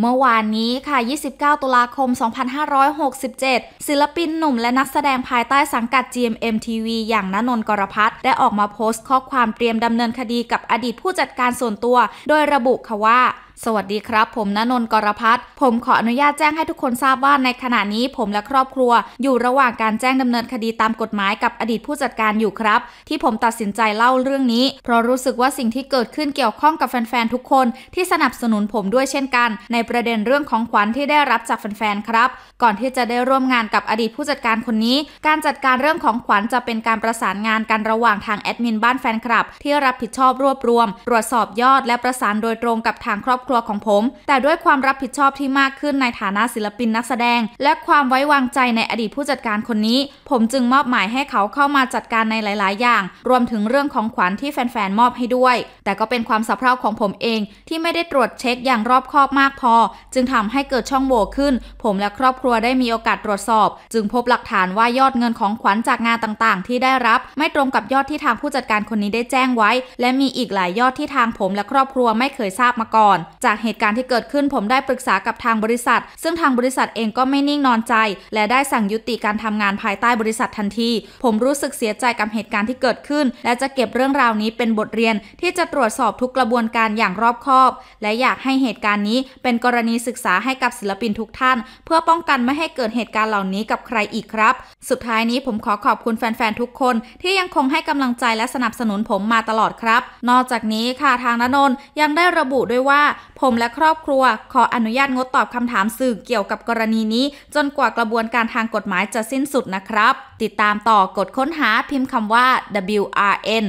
เมื่อวานนี้ค่ะ 29 ตุลาคม 2567 ศิลปินหนุ่มและนักแสดงภายใต้สังกัด GMM TV อย่างนนนกรพัฒได้ออกมาโพสต์ข้อความเตรียมดำเนินคดีกับอดีตผู้จัดการส่วนตัว โดยระบุค่ะว่าสวัสดีครับ ผมณนนท์กรพัฒผมขออนุญาตแจ้งให้ทุกคนทราบว่าในขณะนี้ผมและครอบครัว อยู่ระหว่างการแจ้งดำเนินคดีตามกฎหมายกับอดีตผู้จัดการอยู่ครับ ที่ผมตัดสินใจเล่าเรื่องนี้ เพราะรู้สึกว่าสิ่งที่เกิดขึ้นเกี่ยวข้องกับแฟนๆทุกคน ที่สนับสนุนผมด้วยเช่นกัน ในประเด็นเรื่องของขวัญที่ได้รับจากแฟนๆครับ ก่อนที่จะได้ร่วมงานกับอดีตผู้จัดการคนนี้ การจัดการเรื่องของขวัญจะเป็นการประสานงานกันระหว่างทางแอดมินบ้านแฟนคลับที่รับผิดชอบรวบรวม ตรวจสอบยอดและประสานโดยตรงกับทางครอบครัวของผม แต่ด้วยความรับผิดชอบที่มากขึ้นในฐานะศิลปินนักแสดง และความไว้วางใจในอดีตผู้จัดการคนนี้ ผมจึงมอบหมายให้เขาเข้ามาจัดการในหลาย ๆ อย่าง รวมถึงเรื่องของขวัญที่แฟน ๆ มอบให้ด้วย แต่ก็เป็นความสะเพร่าของผมเองที่ไม่ได้ตรวจเช็คอย่างรอบคอบมากพอ จึงทำให้เกิดช่องโหว่ขึ้น ผมและครอบครัวได้มีโอกาสตรวจสอบ จึงพบหลักฐานว่ายอดเงินของขวัญจากงานต่าง ๆ ที่ได้รับ ไม่ตรงกับยอดที่ทางผู้จัดการคนนี้ได้แจ้งไว้ และมีอีกหลายยอดที่ทางผมและครอบครัวไม่เคยทราบมาก่อนจากเหตุการณ์ที่เกิดขึ้นผมได้ปรึกษากับทางบริษัท ซึ่งทางบริษัทเองก็ไม่นิ่งนอนใจ และได้สั่งยุติการทำงานภายใต้บริษัททันที ผมรู้สึกเสียใจกับเหตุการณ์ที่เกิดขึ้น และจะเก็บเรื่องราวนี้เป็นบทเรียน ที่จะตรวจสอบทุกกระบวนการอย่างรอบคอบ และอยากให้เหตุการณ์นี้เป็นกรณีศึกษาให้กับศิลปินทุกท่าน เพื่อป้องกันไม่ให้เกิดเหตุการณ์เหล่านี้กับใครอีกครับ สุดท้ายนี้ผมขอขอบคุณแฟนๆทุกคนที่ยังคงให้กำลังใจและสนับสนุนผมมาตลอดครับ นอกจากนี้ค่ะทางนนนยังได้ระบุด้วยว่าผมและครอบครัวขออนุญาตงดตอบคำถามสื่อเกี่ยวกับกรณีนี้จนกว่ากระบวนการทางกฎหมายจะสิ้นสุดนะครับ ติดตามต่อกดค้นหาพิมพ์คำว่า WRN